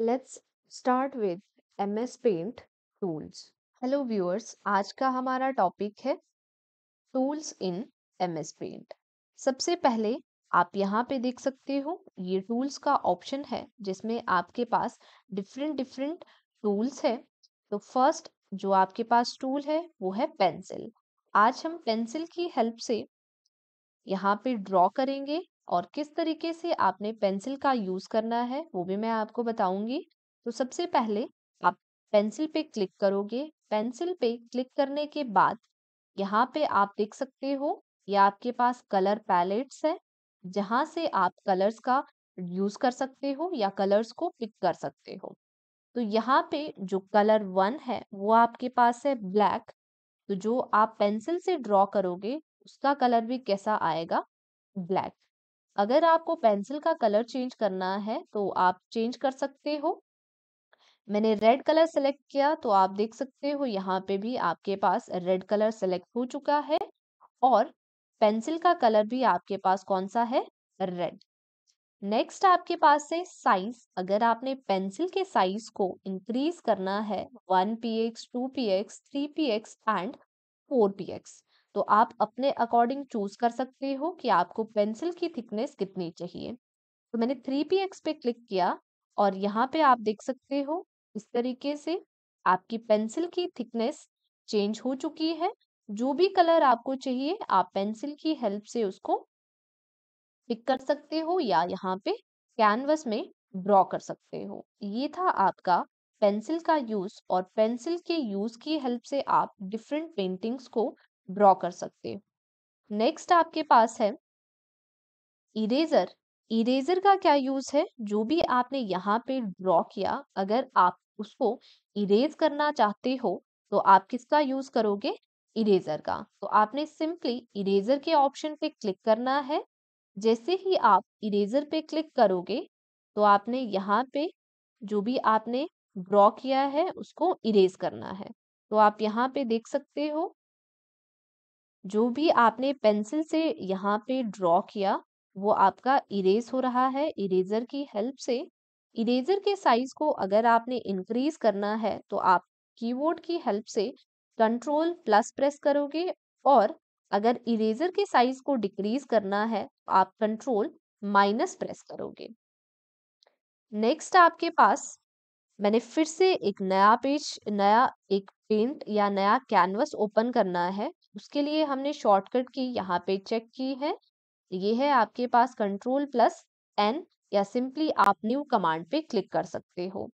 let's start with M S paint tools hello viewers आज का हमारा टॉपिक है tools in M S paint सबसे पहले आप यहाँ पे देख सकते हो ये टूल्स का ऑप्शन है जिसमें आपके पास डिफरेंट डिफरेंट टूल्स है तो फर्स्ट जो आपके पास टूल है वो है पेंसिल आज हम पेंसिल की हेल्प से यहाँ पे ड्रॉ करेंगे और किस तरीके से आपने पेंसिल का यूज़ करना है वो भी मैं आपको बताऊंगी तो सबसे पहले आप पेंसिल पे क्लिक करोगे पेंसिल पे क्लिक करने के बाद यहाँ पे आप देख सकते हो ये आपके पास कलर पैलेट्स है जहाँ से आप कलर्स का यूज़ कर सकते हो या कलर्स को पिक कर सकते हो तो यहाँ पे जो कलर वन है वो आपके पास है ब्लैक तो जो आप पेंसिल से ड्रॉ करोगे उसका कलर भी कैसा आएगा ब्लैक अगर आपको पेंसिल का कलर चेंज करना है तो आप चेंज कर सकते हो मैंने रेड कलर सेलेक्ट किया तो आप देख सकते हो यहाँ पे भी आपके पास रेड कलर सेलेक्ट हो चुका है और पेंसिल का कलर भी आपके पास कौन सा है रेड नेक्स्ट आपके पास है साइज अगर आपने पेंसिल के साइज को इंक्रीज करना है one P X two P X three P X and four P X तो आप अपने अकॉर्डिंग चूज कर सकते हो कि आपको पेंसिल की थिकनेस कितनी चाहिए तो मैंने थ्री पी एक्स पे क्लिक किया और यहाँ पे आप देख सकते हो इस तरीके से आपकी पेंसिल की थिकनेस चेंज हो चुकी है जो भी कलर आपको चाहिए आप पेंसिल की हेल्प से उसको पिक कर सकते हो या यहाँ पे कैनवस में ड्रॉ कर सकते हो ये था आपका पेंसिल का यूज और पेंसिल के यूज की हेल्प से आप डिफरेंट पेंटिंग्स को ड्रॉ कर सकते हो नेक्स्ट आपके पास है इरेजर इरेजर का क्या यूज है जो भी आपने यहाँ पे ड्रॉ किया अगर आप उसको इरेज करना चाहते हो तो आप किसका यूज करोगे इरेजर का तो आपने सिंपली इरेजर के ऑप्शन पे क्लिक करना है जैसे ही आप इरेजर पे क्लिक करोगे तो आपने यहाँ पे जो भी आपने ड्रॉ किया है उसको इरेज करना है तो आप यहाँ पे देख सकते हो जो भी आपने पेंसिल से यहाँ पे ड्रॉ किया वो आपका इरेज हो रहा है इरेजर की हेल्प से इरेजर के साइज को अगर आपने इंक्रीज करना है तो आप कीबोर्ड की हेल्प से कंट्रोल प्लस प्रेस करोगे और अगर इरेजर के साइज को डिक्रीज करना है तो आप कंट्रोल माइनस प्रेस करोगे नेक्स्ट आपके पास मैंने फिर से एक नया पेज नया एक पेंट या नया कैनवस ओपन करना है उसके लिए हमने शॉर्टकट की यहाँ पे चेक की है ये है आपके पास कंट्रोल प्लस एन या सिंपली आप न्यू कमांड पे क्लिक कर सकते हो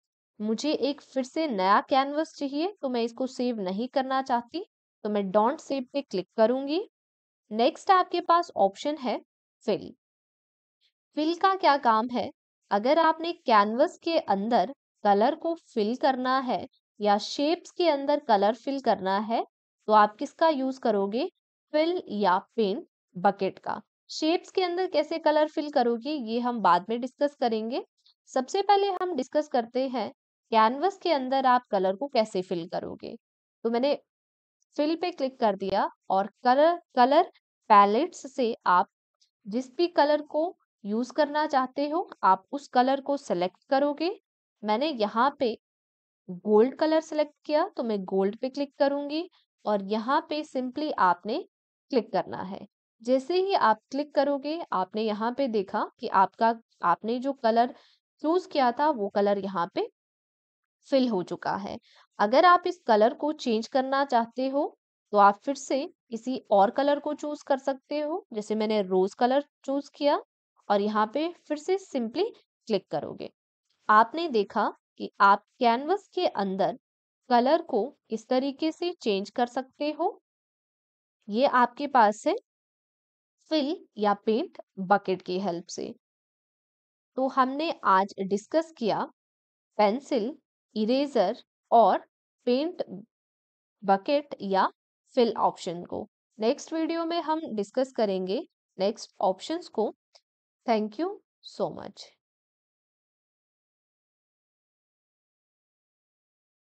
मुझे एक फिर से नया कैनवस चाहिए तो मैं इसको सेव नहीं करना चाहती तो मैं डोंट सेव पे क्लिक करूंगी नेक्स्ट आपके पास ऑप्शन है फिल फिल का क्या काम है अगर आपने कैनवस के अंदर कलर को फिल करना है या शेप्स के अंदर कलर फिल करना है तो आप किसका यूज करोगे फिल या पेन बकेट का शेप्स के अंदर कैसे कलर फिल करोगे ये हम बाद में डिस्कस करेंगे सबसे पहले हम डिस्कस करते हैं कैनवस के अंदर आप कलर को कैसे फिल करोगे तो मैंने फिल पे क्लिक कर दिया और कलर कलर पैलेट्स से आप जिस भी कलर को यूज करना चाहते हो आप उस कलर को सेलेक्ट करोगे मैंने यहाँ पे गोल्ड कलर सेलेक्ट किया तो मैं गोल्ड पे क्लिक करूंगी और यहाँ पे सिंपली आपने क्लिक करना है जैसे ही आप क्लिक करोगे आपने यहाँ पे देखा कि आपका आपने जो कलर चूज किया था वो कलर यहाँ पे फिल हो चुका है अगर आप इस कलर को चेंज करना चाहते हो तो आप फिर से किसी और कलर को चूज कर सकते हो जैसे मैंने रोज कलर चूज किया और यहाँ पे फिर से सिंपली क्लिक करोगे आपने देखा कि आप कैनवस के अंदर कलर को इस तरीके से चेंज कर सकते हो ये आपके पास है फिल या पेंट बकेट की हेल्प से तो हमने आज डिस्कस किया पेंसिल इरेजर और पेंट बकेट या फिल ऑप्शन को नेक्स्ट वीडियो में हम डिस्कस करेंगे नेक्स्ट ऑप्शंस को थैंक यू सो मच